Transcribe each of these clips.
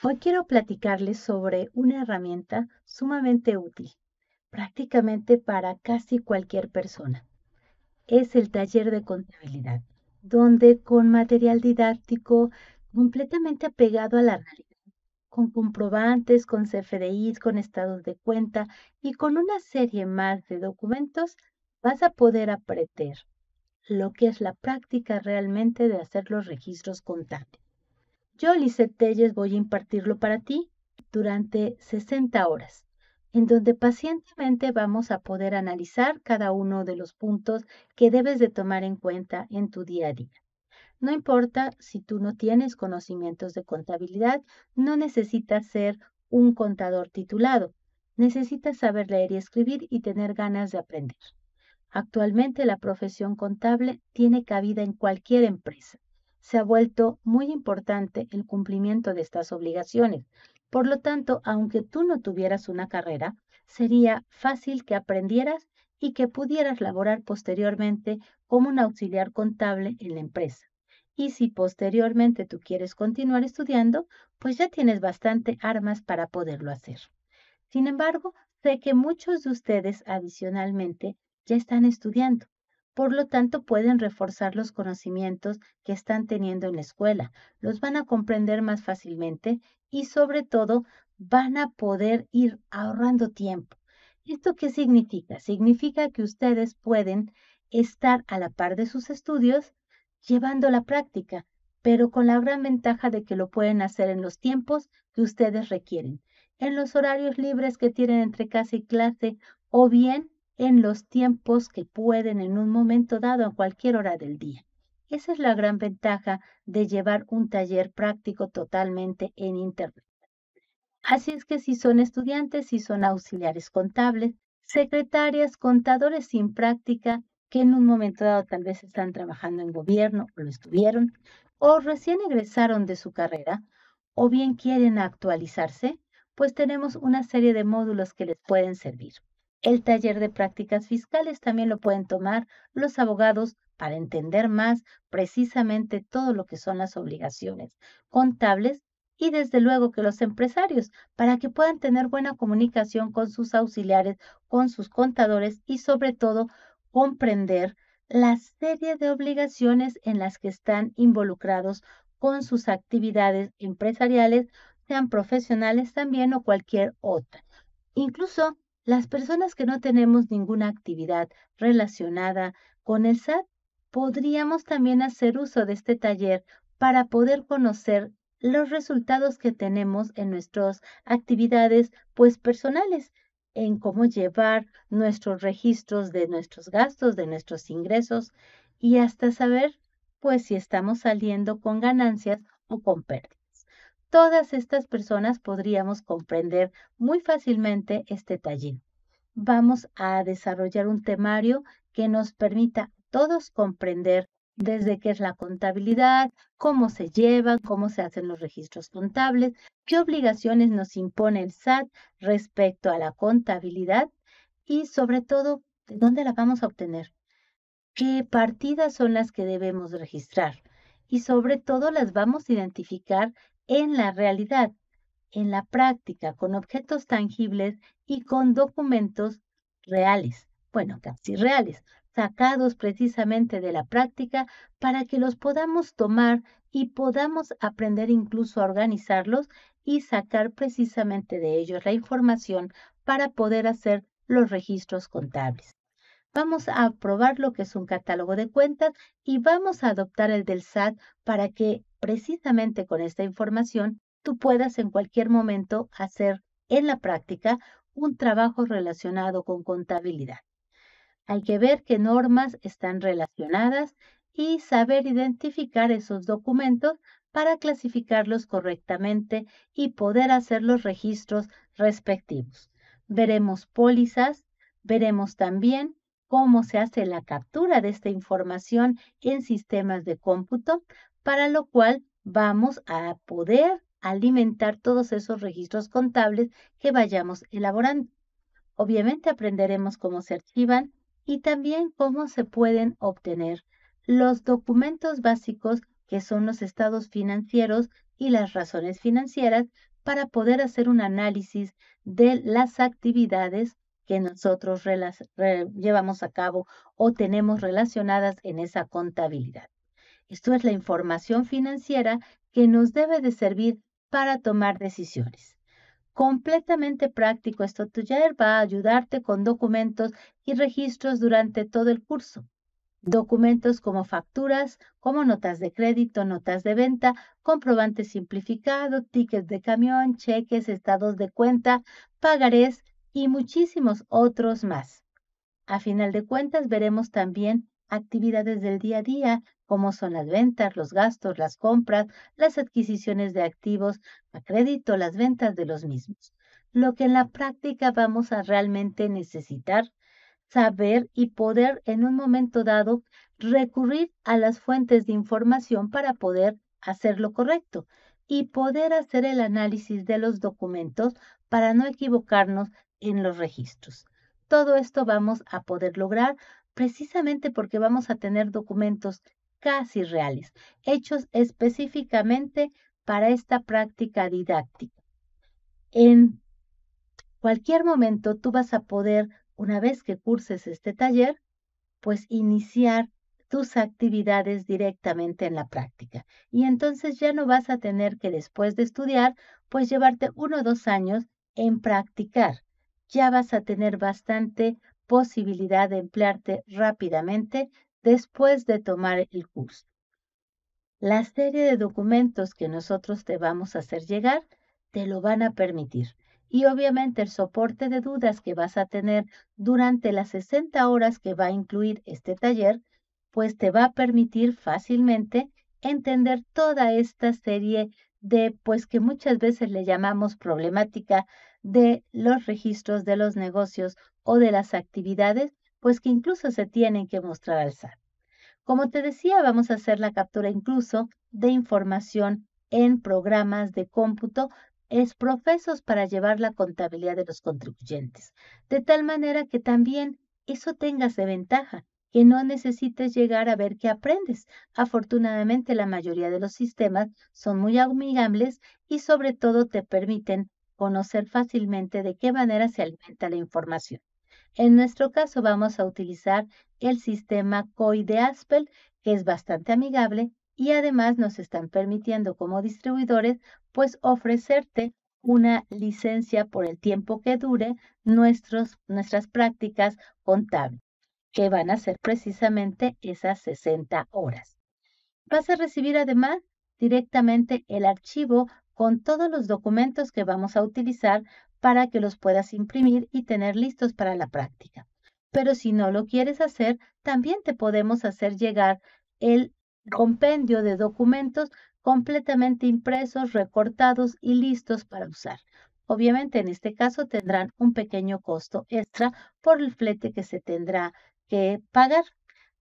Hoy quiero platicarles sobre una herramienta sumamente útil, prácticamente para casi cualquier persona. Es el taller de contabilidad, donde con material didáctico completamente apegado a la realidad, con comprobantes, con CFDIs, con estados de cuenta y con una serie más de documentos, vas a poder apretar lo que es la práctica realmente de hacer los registros contables. Yo, Lizeth Telles, voy a impartirlo para ti durante 60 horas, en donde pacientemente vamos a poder analizar cada uno de los puntos que debes de tomar en cuenta en tu día a día. No importa si tú no tienes conocimientos de contabilidad, no necesitas ser un contador titulado. Necesitas saber leer y escribir y tener ganas de aprender. Actualmente la profesión contable tiene cabida en cualquier empresa se ha vuelto muy importante el cumplimiento de estas obligaciones. Por lo tanto, aunque tú no tuvieras una carrera, sería fácil que aprendieras y que pudieras laborar posteriormente como un auxiliar contable en la empresa. Y si posteriormente tú quieres continuar estudiando, pues ya tienes bastante armas para poderlo hacer. Sin embargo, sé que muchos de ustedes adicionalmente ya están estudiando por lo tanto, pueden reforzar los conocimientos que están teniendo en la escuela, los van a comprender más fácilmente y sobre todo van a poder ir ahorrando tiempo. ¿Esto qué significa? Significa que ustedes pueden estar a la par de sus estudios llevando la práctica, pero con la gran ventaja de que lo pueden hacer en los tiempos que ustedes requieren, en los horarios libres que tienen entre casa y clase o bien en los tiempos que pueden en un momento dado a cualquier hora del día. Esa es la gran ventaja de llevar un taller práctico totalmente en Internet. Así es que si son estudiantes, si son auxiliares contables, secretarias, contadores sin práctica, que en un momento dado tal vez están trabajando en gobierno o lo estuvieron, o recién egresaron de su carrera, o bien quieren actualizarse, pues tenemos una serie de módulos que les pueden servir. El taller de prácticas fiscales también lo pueden tomar los abogados para entender más precisamente todo lo que son las obligaciones contables y desde luego que los empresarios para que puedan tener buena comunicación con sus auxiliares, con sus contadores y sobre todo comprender la serie de obligaciones en las que están involucrados con sus actividades empresariales, sean profesionales también o cualquier otra. Incluso las personas que no tenemos ninguna actividad relacionada con el SAT, podríamos también hacer uso de este taller para poder conocer los resultados que tenemos en nuestras actividades pues personales, en cómo llevar nuestros registros de nuestros gastos, de nuestros ingresos y hasta saber pues si estamos saliendo con ganancias o con pérdidas todas estas personas podríamos comprender muy fácilmente este taller. Vamos a desarrollar un temario que nos permita todos comprender desde qué es la contabilidad, cómo se llevan, cómo se hacen los registros contables, qué obligaciones nos impone el SAT respecto a la contabilidad y sobre todo, dónde la vamos a obtener, qué partidas son las que debemos registrar y sobre todo las vamos a identificar en la realidad, en la práctica, con objetos tangibles y con documentos reales, bueno, casi reales, sacados precisamente de la práctica para que los podamos tomar y podamos aprender incluso a organizarlos y sacar precisamente de ellos la información para poder hacer los registros contables vamos a aprobar lo que es un catálogo de cuentas y vamos a adoptar el del SAT para que precisamente con esta información tú puedas en cualquier momento hacer en la práctica un trabajo relacionado con contabilidad. Hay que ver qué normas están relacionadas y saber identificar esos documentos para clasificarlos correctamente y poder hacer los registros respectivos. Veremos pólizas, veremos también cómo se hace la captura de esta información en sistemas de cómputo, para lo cual vamos a poder alimentar todos esos registros contables que vayamos elaborando. Obviamente aprenderemos cómo se archivan y también cómo se pueden obtener los documentos básicos que son los estados financieros y las razones financieras para poder hacer un análisis de las actividades que nosotros llevamos a cabo o tenemos relacionadas en esa contabilidad. Esto es la información financiera que nos debe de servir para tomar decisiones. Completamente práctico, esto taller va a ayudarte con documentos y registros durante todo el curso. Documentos como facturas, como notas de crédito, notas de venta, comprobante simplificado, tickets de camión, cheques, estados de cuenta, pagarés, y muchísimos otros más. A final de cuentas veremos también actividades del día a día, como son las ventas, los gastos, las compras, las adquisiciones de activos a crédito, las ventas de los mismos. Lo que en la práctica vamos a realmente necesitar, saber y poder en un momento dado recurrir a las fuentes de información para poder hacer lo correcto y poder hacer el análisis de los documentos para no equivocarnos en los registros. Todo esto vamos a poder lograr precisamente porque vamos a tener documentos casi reales, hechos específicamente para esta práctica didáctica. En cualquier momento tú vas a poder, una vez que curses este taller, pues iniciar tus actividades directamente en la práctica. Y entonces ya no vas a tener que después de estudiar, pues llevarte uno o dos años en practicar ya vas a tener bastante posibilidad de emplearte rápidamente después de tomar el curso. La serie de documentos que nosotros te vamos a hacer llegar te lo van a permitir. Y obviamente el soporte de dudas que vas a tener durante las 60 horas que va a incluir este taller, pues te va a permitir fácilmente entender toda esta serie de, pues que muchas veces le llamamos problemática de los registros de los negocios o de las actividades, pues que incluso se tienen que mostrar al SAT. Como te decía, vamos a hacer la captura incluso de información en programas de cómputo es profesos para llevar la contabilidad de los contribuyentes, de tal manera que también eso tengas de ventaja, que no necesites llegar a ver qué aprendes. Afortunadamente la mayoría de los sistemas son muy amigables y sobre todo te permiten conocer fácilmente de qué manera se alimenta la información. En nuestro caso vamos a utilizar el sistema COI de Aspel, que es bastante amigable y además nos están permitiendo como distribuidores pues ofrecerte una licencia por el tiempo que dure nuestras prácticas contables, que van a ser precisamente esas 60 horas. Vas a recibir además directamente el archivo con todos los documentos que vamos a utilizar para que los puedas imprimir y tener listos para la práctica. Pero si no lo quieres hacer, también te podemos hacer llegar el compendio de documentos completamente impresos, recortados y listos para usar. Obviamente en este caso tendrán un pequeño costo extra por el flete que se tendrá que pagar,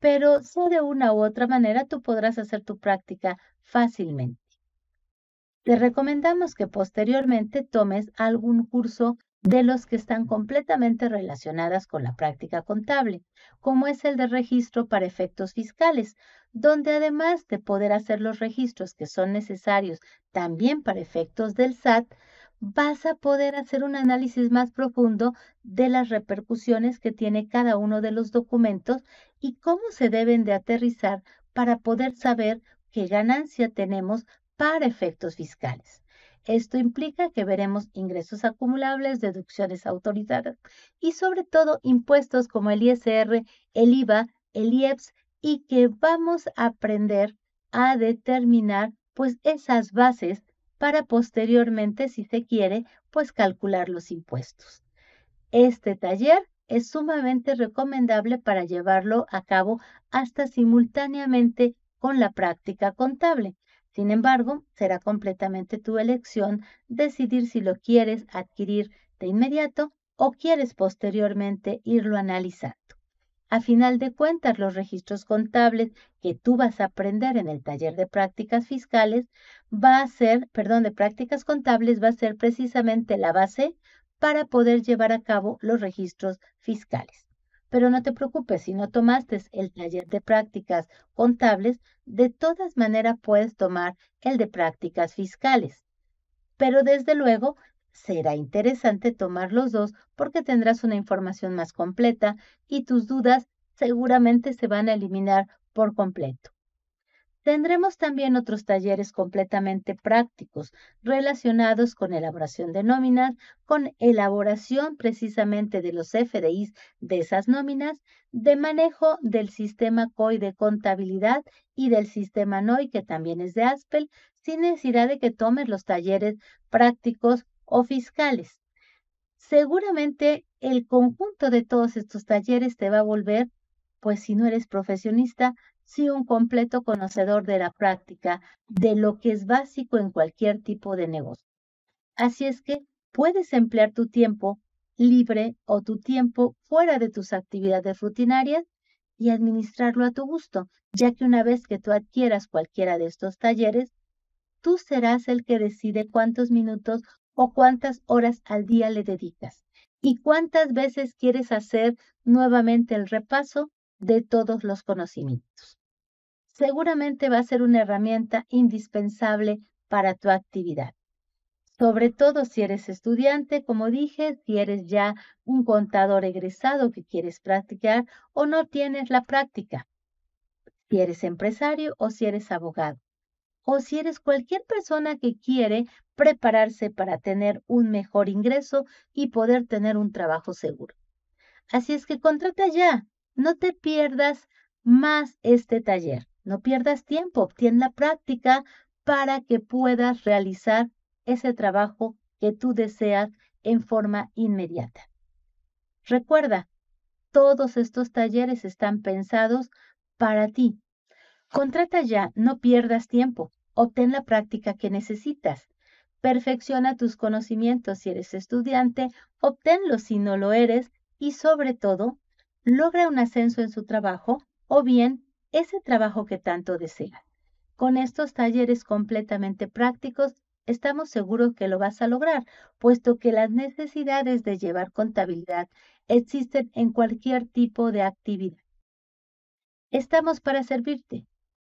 pero si de una u otra manera tú podrás hacer tu práctica fácilmente. Te recomendamos que posteriormente tomes algún curso de los que están completamente relacionadas con la práctica contable, como es el de registro para efectos fiscales, donde además de poder hacer los registros que son necesarios también para efectos del SAT, vas a poder hacer un análisis más profundo de las repercusiones que tiene cada uno de los documentos y cómo se deben de aterrizar para poder saber qué ganancia tenemos para efectos fiscales. Esto implica que veremos ingresos acumulables, deducciones autorizadas y sobre todo impuestos como el ISR, el IVA, el IEPS y que vamos a aprender a determinar pues esas bases para posteriormente, si se quiere, pues calcular los impuestos. Este taller es sumamente recomendable para llevarlo a cabo hasta simultáneamente con la práctica contable. Sin embargo, será completamente tu elección decidir si lo quieres adquirir de inmediato o quieres posteriormente irlo analizando. A final de cuentas, los registros contables que tú vas a aprender en el taller de prácticas fiscales va a ser, perdón, de prácticas contables va a ser precisamente la base para poder llevar a cabo los registros fiscales. Pero no te preocupes, si no tomaste el taller de prácticas contables, de todas maneras puedes tomar el de prácticas fiscales. Pero desde luego será interesante tomar los dos porque tendrás una información más completa y tus dudas seguramente se van a eliminar por completo. Tendremos también otros talleres completamente prácticos relacionados con elaboración de nóminas, con elaboración precisamente de los FDIs de esas nóminas, de manejo del sistema COI de contabilidad y del sistema NOI, que también es de ASPEL, sin necesidad de que tomes los talleres prácticos o fiscales. Seguramente el conjunto de todos estos talleres te va a volver, pues si no eres profesionista, sí un completo conocedor de la práctica, de lo que es básico en cualquier tipo de negocio. Así es que puedes emplear tu tiempo libre o tu tiempo fuera de tus actividades rutinarias y administrarlo a tu gusto, ya que una vez que tú adquieras cualquiera de estos talleres, tú serás el que decide cuántos minutos o cuántas horas al día le dedicas y cuántas veces quieres hacer nuevamente el repaso de todos los conocimientos seguramente va a ser una herramienta indispensable para tu actividad. Sobre todo si eres estudiante, como dije, si eres ya un contador egresado que quieres practicar o no tienes la práctica, si eres empresario o si eres abogado, o si eres cualquier persona que quiere prepararse para tener un mejor ingreso y poder tener un trabajo seguro. Así es que contrata ya, no te pierdas más este taller. No pierdas tiempo, obtén la práctica para que puedas realizar ese trabajo que tú deseas en forma inmediata. Recuerda, todos estos talleres están pensados para ti. Contrata ya, no pierdas tiempo, obtén la práctica que necesitas. Perfecciona tus conocimientos si eres estudiante, obténlo si no lo eres y sobre todo, logra un ascenso en su trabajo o bien ese trabajo que tanto deseas. Con estos talleres completamente prácticos, estamos seguros que lo vas a lograr, puesto que las necesidades de llevar contabilidad existen en cualquier tipo de actividad. Estamos para servirte.